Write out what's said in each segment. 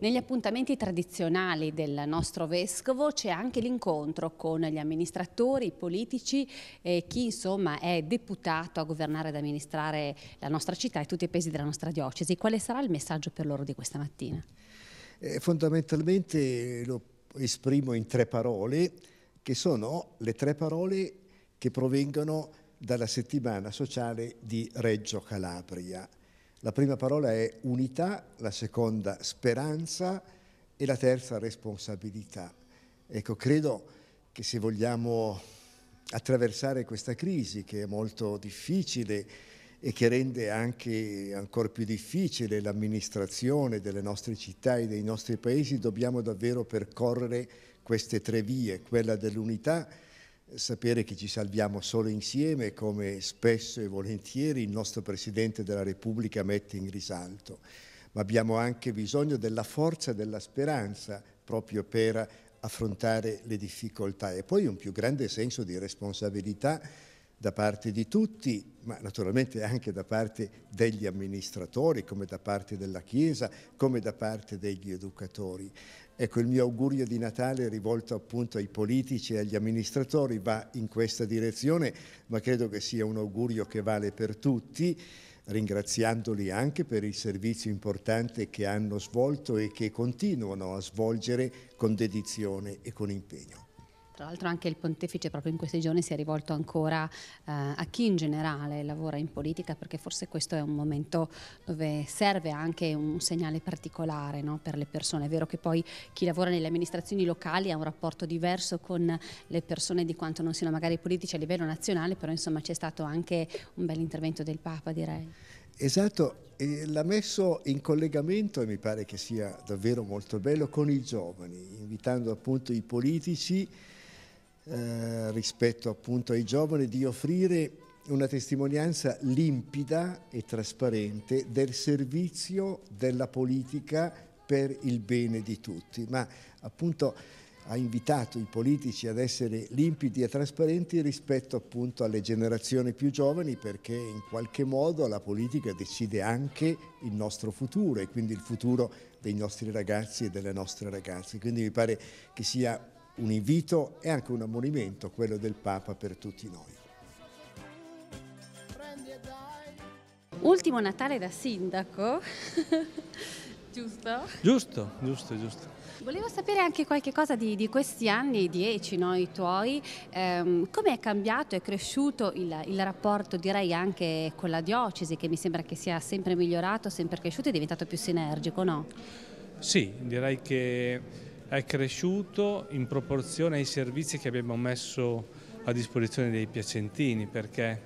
Negli appuntamenti tradizionali del nostro Vescovo c'è anche l'incontro con gli amministratori, i politici, e chi insomma è deputato a governare ed amministrare la nostra città e tutti i paesi della nostra diocesi. Quale sarà il messaggio per loro di questa mattina? Eh, fondamentalmente lo esprimo in tre parole, che sono le tre parole che provengono dalla settimana sociale di Reggio Calabria. La prima parola è unità, la seconda speranza e la terza responsabilità. Ecco, credo che se vogliamo attraversare questa crisi che è molto difficile e che rende anche ancora più difficile l'amministrazione delle nostre città e dei nostri paesi, dobbiamo davvero percorrere queste tre vie, quella dell'unità, sapere che ci salviamo solo insieme, come spesso e volentieri il nostro Presidente della Repubblica mette in risalto, ma abbiamo anche bisogno della forza e della speranza proprio per affrontare le difficoltà e poi un più grande senso di responsabilità da parte di tutti, ma naturalmente anche da parte degli amministratori, come da parte della Chiesa, come da parte degli educatori. Ecco, il mio augurio di Natale rivolto appunto ai politici e agli amministratori va in questa direzione, ma credo che sia un augurio che vale per tutti, ringraziandoli anche per il servizio importante che hanno svolto e che continuano a svolgere con dedizione e con impegno. Tra l'altro anche il pontefice proprio in questi giorni si è rivolto ancora eh, a chi in generale lavora in politica perché forse questo è un momento dove serve anche un segnale particolare no, per le persone. È vero che poi chi lavora nelle amministrazioni locali ha un rapporto diverso con le persone di quanto non siano magari politici a livello nazionale, però insomma c'è stato anche un bel intervento del Papa direi. Esatto, l'ha messo in collegamento e mi pare che sia davvero molto bello con i giovani, invitando appunto i politici eh, rispetto appunto ai giovani di offrire una testimonianza limpida e trasparente del servizio della politica per il bene di tutti, ma appunto ha invitato i politici ad essere limpidi e trasparenti rispetto appunto alle generazioni più giovani perché in qualche modo la politica decide anche il nostro futuro e quindi il futuro dei nostri ragazzi e delle nostre ragazze. Quindi mi pare che sia un invito e anche un ammonimento, quello del Papa per tutti noi. Ultimo Natale da sindaco, giusto? Giusto, giusto, giusto. Volevo sapere anche qualche cosa di, di questi anni, dieci no, i tuoi, ehm, come è cambiato e cresciuto il, il, rapporto direi anche con la diocesi che mi sembra che sia sempre migliorato, sempre cresciuto e diventato più sinergico, no? Sì, direi che è cresciuto in proporzione ai servizi che abbiamo messo a disposizione dei piacentini perché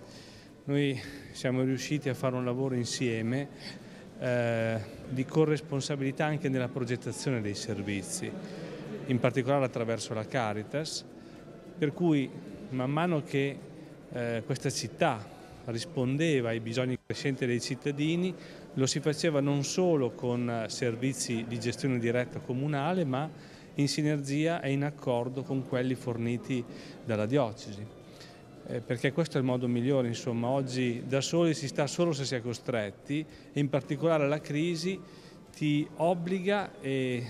noi siamo riusciti a fare un lavoro insieme eh, di corresponsabilità anche nella progettazione dei servizi, in particolare attraverso la Caritas, per cui man mano che eh, questa città rispondeva ai bisogni crescenti dei cittadini lo si faceva non solo con eh, servizi di gestione diretta comunale, ma in sinergia e in accordo con quelli forniti dalla diocesi. Eh, perché questo è il modo migliore, insomma, oggi da soli si sta solo se si è costretti e in particolare la crisi ti obbliga eh,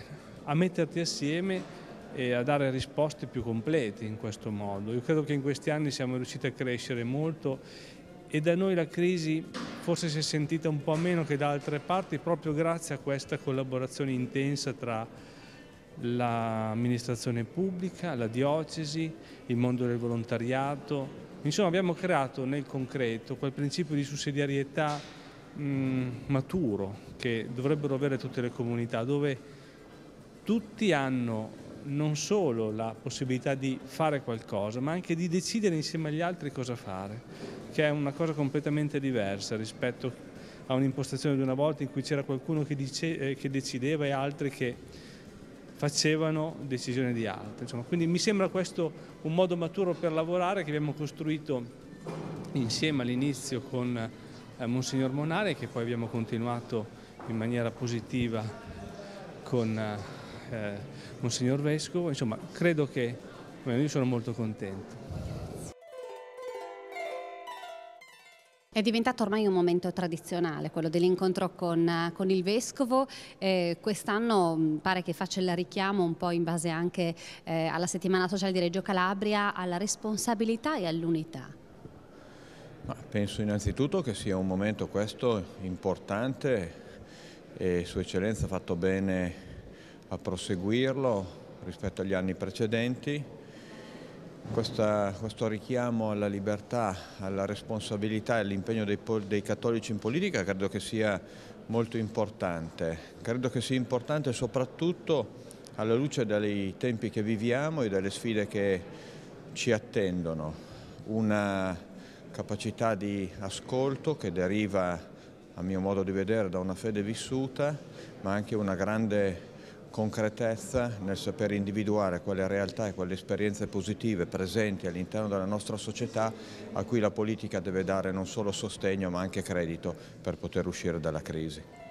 a metterti assieme e a dare risposte più complete in questo modo. Io credo che in questi anni siamo riusciti a crescere molto e da noi la crisi forse si è sentita un po' meno che da altre parti proprio grazie a questa collaborazione intensa tra l'amministrazione pubblica, la diocesi, il mondo del volontariato. Insomma abbiamo creato nel concreto quel principio di sussidiarietà mh, maturo che dovrebbero avere tutte le comunità dove tutti hanno non solo la possibilità di fare qualcosa, ma anche di decidere insieme agli altri cosa fare, che è una cosa completamente diversa rispetto a un'impostazione di una volta in cui c'era qualcuno che, dice, eh, che decideva e altri che facevano decisioni di altri. Insomma, quindi mi sembra questo un modo maturo per lavorare che abbiamo costruito insieme all'inizio con eh, Monsignor Monare che poi abbiamo continuato in maniera positiva con eh, eh, Monsignor Vescovo, insomma credo che, io sono molto contento. È diventato ormai un momento tradizionale quello dell'incontro con, eh, con, il Vescovo, eh, quest'anno mm, pare che faccia il richiamo un po' in base anche eh, alla settimana sociale di Reggio Calabria, alla responsabilità e all'unità. penso innanzitutto che sia un momento questo importante e Sua Eccellenza ha fatto bene a proseguirlo rispetto agli anni precedenti. Questa, questo richiamo alla libertà, alla responsabilità e all'impegno dei, dei, cattolici in politica credo che sia molto importante. Credo che sia importante soprattutto alla luce dei tempi che viviamo e delle sfide che ci attendono. Una capacità di ascolto che deriva, a mio modo di vedere, da una fede vissuta, ma anche una grande concretezza nel saper individuare quelle realtà e quelle esperienze positive presenti all'interno della nostra società a cui la politica deve dare non solo sostegno ma anche credito per poter uscire dalla crisi.